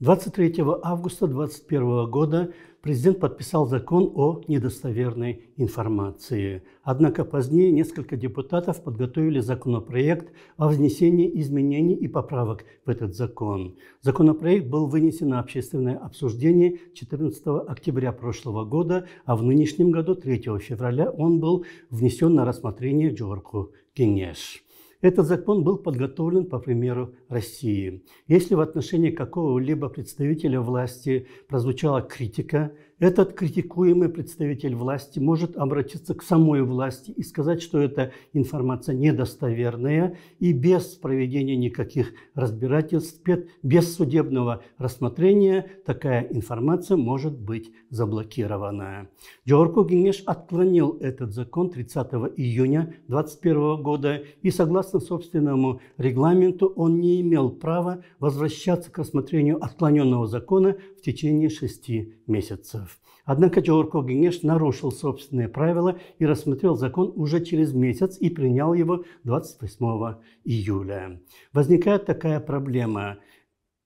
23 августа 2021 года президент подписал закон о недостоверной информации. Однако позднее несколько депутатов подготовили законопроект о внесении изменений и поправок в этот закон. Законопроект был вынесен на общественное обсуждение 14 октября прошлого года, а в нынешнем году 3 февраля он был внесен на рассмотрение Джорку Кенеш. Этот закон был подготовлен по примеру России. Если в отношении какого-либо представителя власти прозвучала критика, этот критикуемый представитель власти может обратиться к самой власти и сказать, что эта информация недостоверная и без проведения никаких разбирательств, без судебного рассмотрения такая информация может быть заблокирована. Джорко Генеш отклонил этот закон 30 июня 2021 года и согласно собственному регламенту он не имел права возвращаться к рассмотрению отклоненного закона в течение шести месяцев. Союзов. Однако Джорко Генеш нарушил собственные правила и рассмотрел закон уже через месяц и принял его 28 июля. Возникает такая проблема.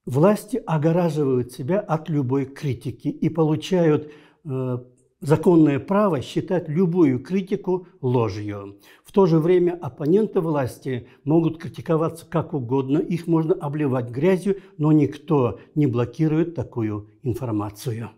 Власти огораживают себя от любой критики и получают э, законное право считать любую критику ложью. В то же время оппоненты власти могут критиковаться как угодно, их можно обливать грязью, но никто не блокирует такую информацию.